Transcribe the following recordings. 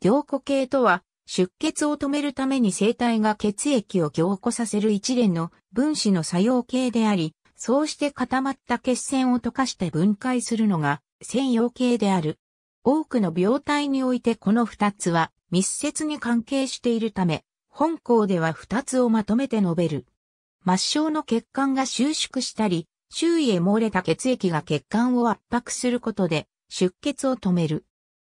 凝固系とは、出血を止めるために生体が血液を凝固させる一連の分子の作用系であり、そうして固まった血栓を溶かして分解するのが専用系である。多くの病態においてこの二つは密接に関係しているため、本校では二つをまとめて述べる。末梢の血管が収縮したり、周囲へ漏れた血液が血管を圧迫することで出血を止める。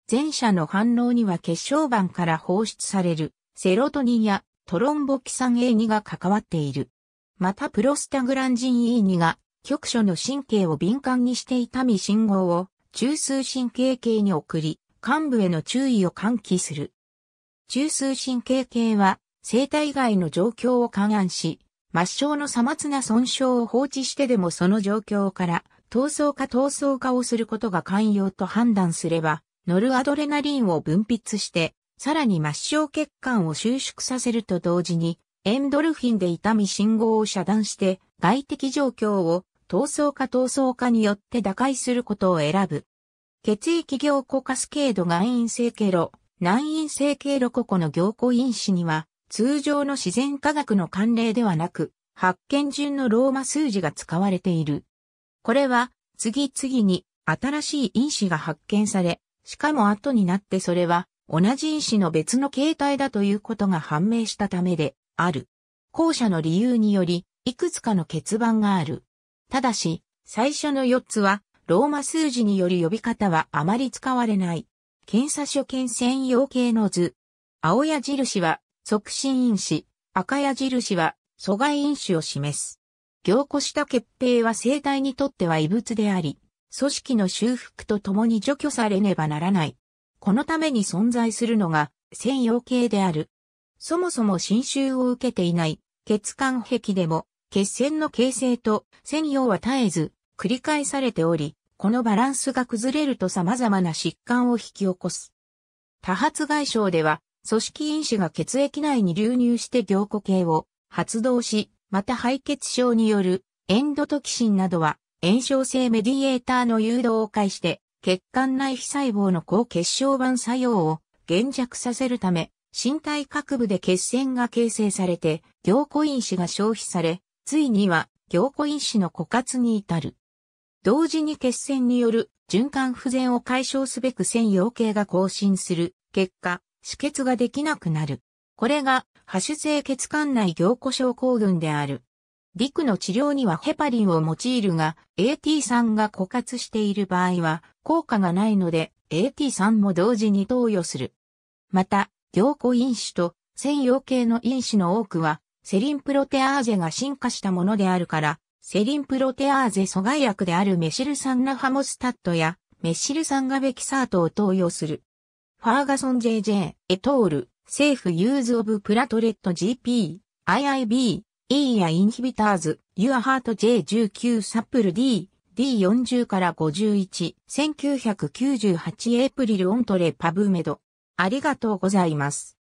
前者の反応には血小板から放出されるセロトニンやトロンボキサン A2 が関わっている。またプロスタグランジン E2 が局所の神経を敏感にして痛み信号を中枢神経系に送り、幹部への注意を喚起する。中枢神経系は生体外の状況を勘案し、末梢のさまつな損傷を放置してでもその状況から、闘争か闘争化をすることが寛容と判断すれば、ノルアドレナリンを分泌して、さらに末梢血管を収縮させると同時に、エンドルフィンで痛み信号を遮断して、外的状況を闘争か闘争化によって打開することを選ぶ。血液凝固カスケード外因性経路、内因性経路個々の凝固因子には、通常の自然科学の慣例ではなく、発見順のローマ数字が使われている。これは、次々に新しい因子が発見され、しかも後になってそれは同じ医師の別の形態だということが判明したためである。後者の理由により、いくつかの欠番がある。ただし、最初の4つは、ローマ数字による呼び方はあまり使われない。検査所見専用系の図。青矢印は、促進因子、赤矢印は、阻害因子を示す。凝固した血平は生体にとっては異物であり、組織の修復とともに除去されねばならない。このために存在するのが専用形である。そもそも侵襲を受けていない血管壁でも血栓の形成と専用は絶えず繰り返されており、このバランスが崩れると様々な疾患を引き起こす。多発外傷では、組織因子が血液内に流入して凝固系を発動し、また敗血症によるエンドトキシンなどは炎症性メディエーターの誘導を介して、血管内皮細胞の高血小板作用を減弱させるため、身体各部で血栓が形成されて、凝固因子が消費され、ついには凝固因子の枯渇に至る。同時に血栓による循環不全を解消すべく専用形が更新する結果、止血ができなくなる。これが、破種性血管内凝固症候群である。リクの治療にはヘパリンを用いるが、AT 酸が枯渇している場合は、効果がないので、AT 酸も同時に投与する。また、凝固因子と専用系の因子の多くは、セリンプロテアーゼが進化したものであるから、セリンプロテアーゼ阻害薬であるメシル酸ナハモスタットや、メシル酸ガベキサートを投与する。ファーガソン JJ、エトール、セーフユーズオブプラトレット GP、IIB、E やインヒビターズ、Your Heart J19 サップル D、D40 から51、1998エイプリルオントレパブーメド。ありがとうございます。